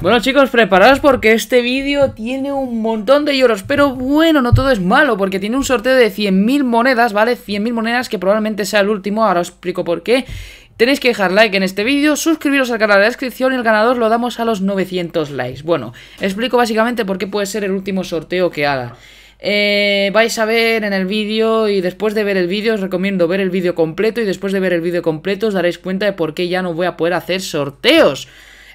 Bueno chicos, preparados porque este vídeo tiene un montón de lloros, pero bueno, no todo es malo, porque tiene un sorteo de 100.000 monedas, ¿vale? 100.000 monedas que probablemente sea el último, ahora os explico por qué. Tenéis que dejar like en este vídeo, suscribiros al canal de la descripción y el ganador lo damos a los 900 likes. Bueno, explico básicamente por qué puede ser el último sorteo que haga. Eh, vais a ver en el vídeo y después de ver el vídeo os recomiendo ver el vídeo completo y después de ver el vídeo completo os daréis cuenta de por qué ya no voy a poder hacer sorteos.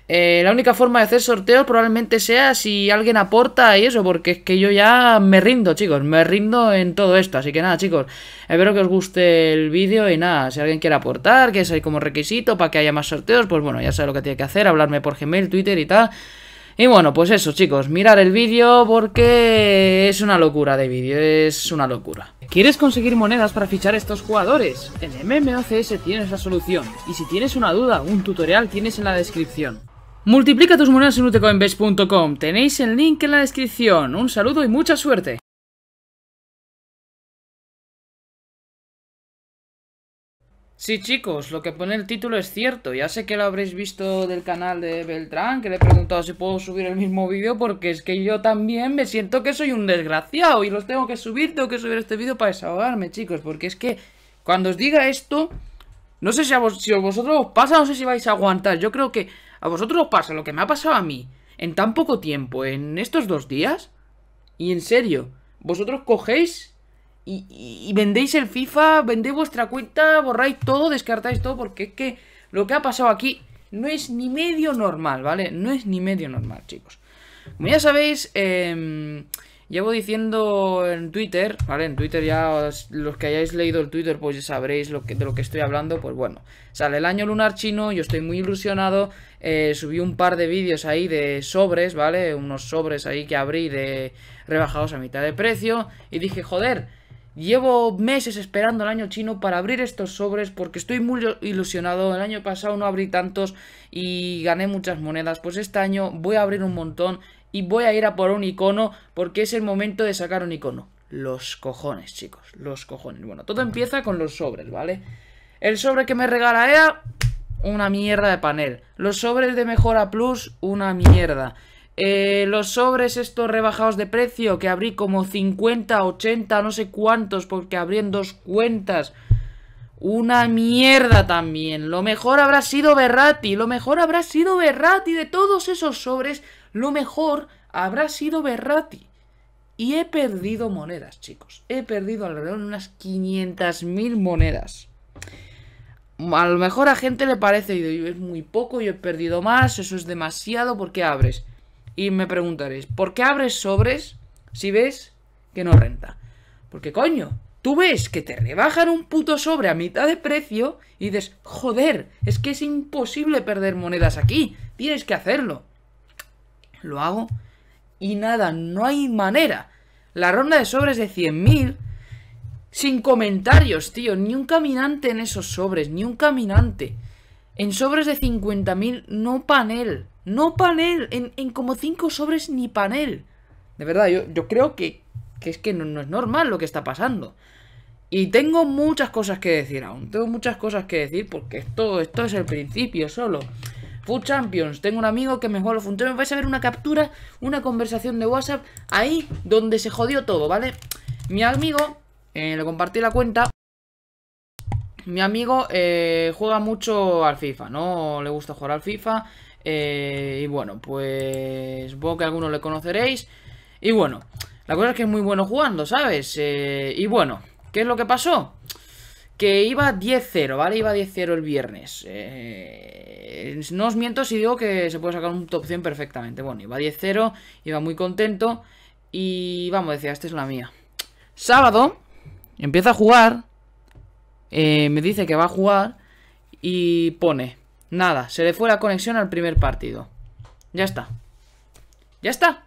Eh, la única forma de hacer sorteos probablemente sea si alguien aporta y eso, porque es que yo ya me rindo, chicos, me rindo en todo esto. Así que nada, chicos, espero que os guste el vídeo y nada, si alguien quiere aportar, que es ahí como requisito para que haya más sorteos, pues bueno, ya sabe lo que tiene que hacer, hablarme por Gmail, Twitter y tal. Y bueno, pues eso chicos, mirar el vídeo porque es una locura de vídeo, es una locura. ¿Quieres conseguir monedas para fichar estos jugadores? En MMOCS tienes la solución, y si tienes una duda, un tutorial tienes en la descripción. Multiplica tus monedas en utecoinbase.com. Tenéis el link en la descripción. Un saludo y mucha suerte. Sí chicos, lo que pone el título es cierto, ya sé que lo habréis visto del canal de Beltrán, que le he preguntado si puedo subir el mismo vídeo porque es que yo también me siento que soy un desgraciado y los tengo que subir, tengo que subir este vídeo para desahogarme chicos, porque es que cuando os diga esto, no sé si si a vosotros os pasa, no sé si vais a aguantar, yo creo que a vosotros os pasa lo que me ha pasado a mí en tan poco tiempo, en estos dos días. Y en serio, vosotros cogéis y, vendéis el FIFA, vendéis vuestra cuenta, borráis todo, descartáis todo, porque es que lo que ha pasado aquí no es ni medio normal, ¿vale? No es ni medio normal, chicos. Como ya sabéis, eh, Llevo diciendo en Twitter, ¿vale? En Twitter ya los que hayáis leído el Twitter pues ya sabréis lo que, de lo que estoy hablando. Pues bueno, sale el año lunar chino, yo estoy muy ilusionado. Eh, subí un par de vídeos ahí de sobres, ¿vale? Unos sobres ahí que abrí de rebajados a mitad de precio. Y dije, joder, llevo meses esperando el año chino para abrir estos sobres porque estoy muy ilusionado. El año pasado no abrí tantos y gané muchas monedas. Pues este año voy a abrir un montón y voy a ir a por un icono porque es el momento de sacar un icono. Los cojones, chicos, los cojones. Bueno, todo empieza con los sobres, ¿vale? El sobre que me regala EA, una mierda de panel. Los sobres de Mejora Plus, una mierda. Eh, los sobres estos rebajados de precio que abrí como 50, 80, no sé cuántos porque abrí en dos cuentas. Una mierda también. Lo mejor habrá sido Berrati. Lo mejor habrá sido Berrati de todos esos sobres. Lo mejor habrá sido Berrati. Y he perdido monedas, chicos. He perdido alrededor de unas 500.000 monedas. A lo mejor a gente le parece, es muy poco, yo he perdido más, eso es demasiado, ¿por qué abres? Y me preguntaréis, ¿por qué abres sobres si ves que no renta? Porque coño, tú ves que te rebajan un puto sobre a mitad de precio y dices, joder, es que es imposible perder monedas aquí, tienes que hacerlo lo hago y nada, no hay manera. La ronda de sobres de 100.000 sin comentarios, tío, ni un caminante en esos sobres, ni un caminante. En sobres de 50.000 no panel, no panel, en, como 5 sobres ni panel. De verdad, yo, creo que, que es que no, es normal lo que está pasando. Y tengo muchas cosas que decir aún. Tengo muchas cosas que decir porque esto, esto es el principio solo. Food Champions, tengo un amigo que me juega los y Vais a ver una captura, una conversación de WhatsApp ahí donde se jodió todo, ¿vale? Mi amigo, eh, le compartí la cuenta. Mi amigo eh, juega mucho al FIFA, ¿no? Le gusta jugar al FIFA. Eh, y bueno, pues supongo que algunos le conoceréis. Y bueno, la cosa es que es muy bueno jugando, ¿sabes? y bueno, ¿qué es lo que pasó? que iba 10-0, ¿vale? Iba 10-0 el viernes. Eh, no os miento si digo que se puede sacar un top 100 perfectamente. Bueno, iba 10-0, iba muy contento. Y vamos, decía, esta es la mía. Sábado, empieza a jugar. Eh, me dice que va a jugar. Y pone, nada, se le fue la conexión al primer partido. Ya está. Ya está.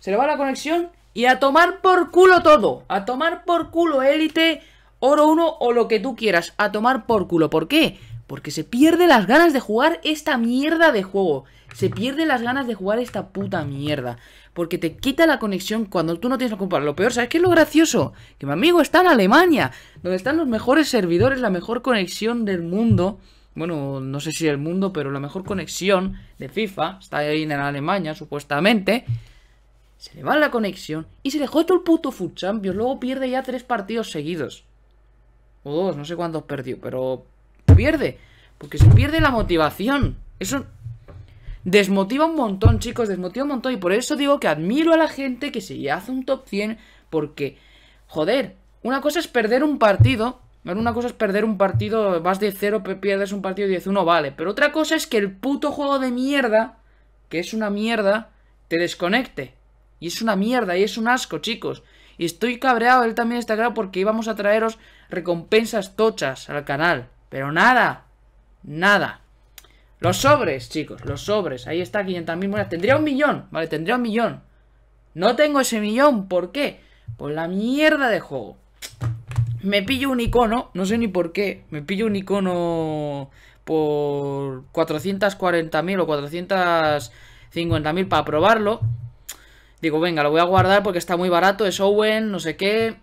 Se le va la conexión y a tomar por culo todo. A tomar por culo élite oro 1 o lo que tú quieras, a tomar por culo. ¿Por qué? Porque se pierde las ganas de jugar esta mierda de juego. Se pierde las ganas de jugar esta puta mierda. Porque te quita la conexión cuando tú no tienes la culpa. Lo peor, ¿sabes qué es lo gracioso? Que mi amigo está en Alemania, donde están los mejores servidores, la mejor conexión del mundo. Bueno, no sé si el mundo, pero la mejor conexión de FIFA. Está ahí en Alemania, supuestamente. Se le va la conexión y se le todo el puto Food Champions. Luego pierde ya tres partidos seguidos o dos, no sé cuántos perdió, pero pierde. Porque se pierde la motivación. Eso desmotiva un montón, chicos, desmotiva un montón. Y por eso digo que admiro a la gente que se hace un top 100 porque, joder, una cosa es perder un partido. Una cosa es perder un partido, vas de 0, pierdes un partido 10-1, vale. Pero otra cosa es que el puto juego de mierda, que es una mierda, te desconecte. Y es una mierda, y es un asco, chicos. Y estoy cabreado, él también está cabreado porque íbamos a traeros recompensas tochas al canal. Pero nada, nada. Los sobres, chicos, los sobres. Ahí está, 500.000 monedas. Tendría un millón, vale, tendría un millón. No tengo ese millón, ¿por qué? Por la mierda de juego. Me pillo un icono, no sé ni por qué. Me pillo un icono por 440.000 o 450.000 para probarlo. Digo, venga, lo voy a guardar porque está muy barato, es Owen, no sé qué.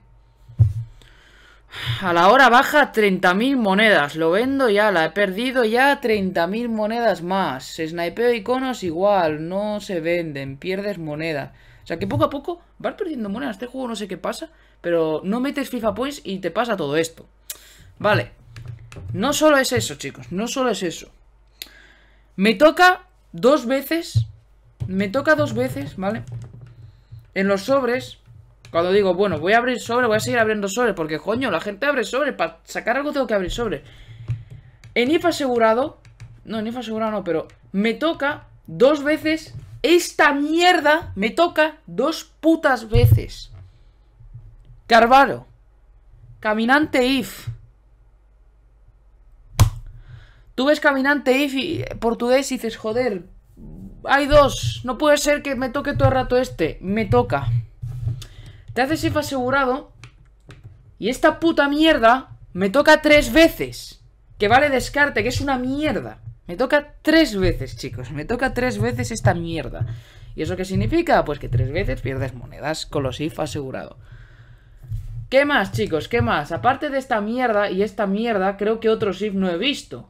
A la hora baja 30.000 monedas. Lo vendo ya, la he perdido ya 30.000 monedas más. Snipeo iconos igual, no se venden, pierdes monedas. O sea que poco a poco vas perdiendo monedas. Este juego no sé qué pasa, pero no metes FIFA Points y te pasa todo esto. Vale. No solo es eso, chicos, no solo es eso. Me toca dos veces. Me toca dos veces, ¿vale? en los sobres, cuando digo, bueno, voy a abrir sobre, voy a seguir abriendo sobre, porque coño, la gente abre sobre, para sacar algo tengo que abrir sobre. En if asegurado, no, en if asegurado no, pero me toca dos veces esta mierda, me toca dos putas veces. Carvalho, caminante IF. Tú ves caminante IF y portugués y dices, joder, hay dos. No puede ser que me toque todo el rato este. Me toca. Te haces if asegurado. Y esta puta mierda me toca tres veces. Que vale descarte, que es una mierda. Me toca tres veces, chicos. Me toca tres veces esta mierda. ¿Y eso qué significa? Pues que tres veces pierdes monedas con los if asegurado. ¿Qué más, chicos? ¿Qué más? Aparte de esta mierda y esta mierda, creo que otro if no he visto.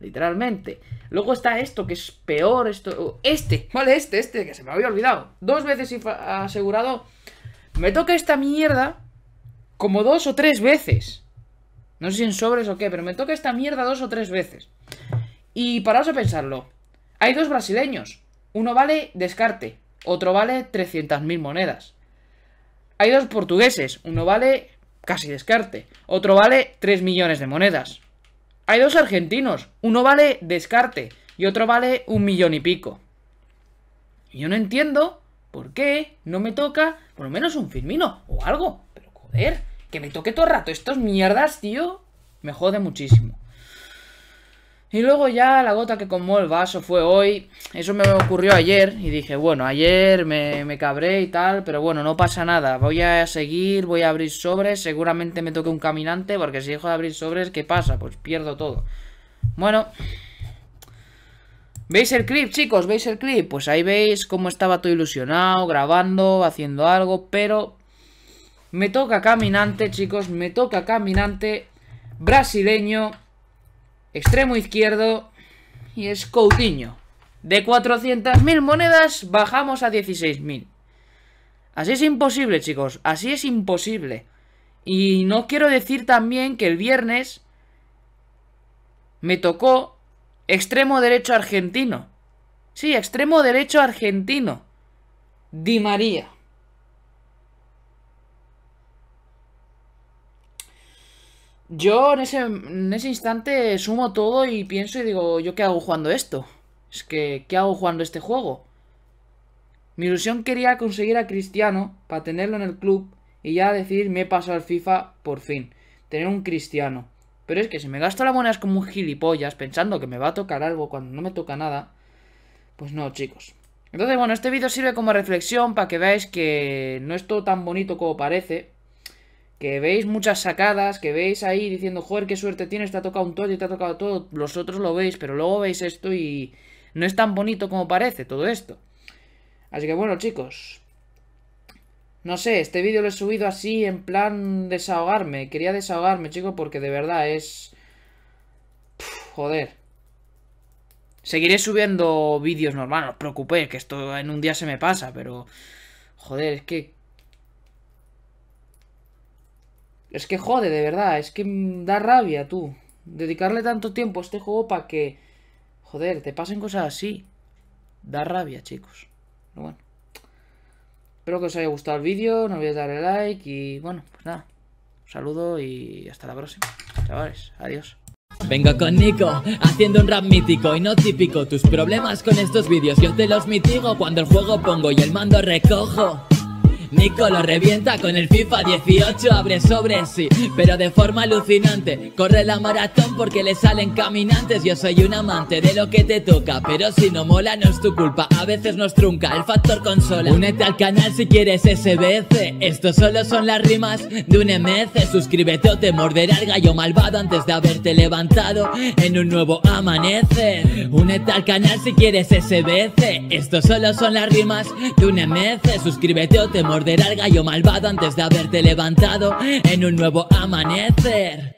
Literalmente. Luego está esto, que es peor. Esto. Uh, este, vale, este, este, que se me había olvidado. Dos veces asegurado. Me toca esta mierda. Como dos o tres veces. No sé si en sobres o qué, pero me toca esta mierda dos o tres veces. Y para a pensarlo. Hay dos brasileños. Uno vale descarte. Otro vale 300.000 monedas. Hay dos portugueses. Uno vale casi descarte. Otro vale 3 millones de monedas. Hay dos argentinos. Uno vale descarte y otro vale un millón y pico. Y yo no entiendo por qué no me toca por lo menos un Firmino o algo. Pero joder, que me toque todo el rato Estos mierdas, tío, me jode muchísimo. Y luego ya la gota que colmó el vaso fue hoy. Eso me ocurrió ayer y dije, bueno, ayer me, me, cabré y tal, pero bueno, no pasa nada. Voy a seguir, voy a abrir sobres, seguramente me toque un caminante, porque si dejo de abrir sobres, ¿qué pasa? Pues pierdo todo. Bueno. ¿Veis el clip, chicos? ¿Veis el clip? Pues ahí veis cómo estaba todo ilusionado, grabando, haciendo algo, pero... Me toca caminante, chicos, me toca caminante brasileño extremo izquierdo y es Coutinho. De 400.000 monedas bajamos a 16.000. Así es imposible, chicos, así es imposible. Y no quiero decir también que el viernes me tocó extremo derecho argentino. Sí, extremo derecho argentino. Di María. Yo en ese, en ese instante sumo todo y pienso y digo, ¿yo qué hago jugando esto? Es que, ¿qué hago jugando este juego? Mi ilusión quería conseguir a Cristiano para tenerlo en el club y ya decir, me he pasado al FIFA por fin, tener un Cristiano. Pero es que si me gasto las monedas como un gilipollas pensando que me va a tocar algo cuando no me toca nada, pues no, chicos. Entonces, bueno, este vídeo sirve como reflexión para que veáis que no es todo tan bonito como parece, que veis muchas sacadas, que veis ahí diciendo, joder, qué suerte tienes, te ha tocado un toyo te ha tocado todo, los otros lo veis, pero luego veis esto y no es tan bonito como parece todo esto. Así que bueno, chicos, no sé, este vídeo lo he subido así en plan desahogarme, quería desahogarme, chicos, porque de verdad es... joder. Seguiré subiendo vídeos normales, no os preocupéis, que esto en un día se me pasa, pero... Joder, es que Es que jode, de verdad. Es que mm, da rabia, tú. Dedicarle tanto tiempo a este juego para que... Joder, te pasen cosas así. Da rabia, chicos. Pero bueno. Espero que os haya gustado el vídeo. No olvidéis darle like. Y bueno, pues nada. saludo y hasta la próxima. Chavales, adiós. Vengo con Nico, haciendo un rap mítico y no típico Tus problemas con estos vídeos yo te los mitigo Cuando el juego pongo y el mando recojo Nico lo revienta con el FIFA 18, abre sobre sí, pero de forma alucinante. Corre la maratón porque le salen caminantes. Yo soy un amante de lo que te toca, pero si no mola no es tu culpa. A veces nos trunca el factor consola. Únete al canal si quieres SBC. Estos solo son las rimas de un MC. Suscríbete o te morderá el gallo malvado antes de haberte levantado en un nuevo amanecer. Únete al canal si quieres SBC. Estos solo son las rimas de un MC. Suscríbete o te morderá de al gallo malvado antes de haberte levantado en un nuevo amanecer.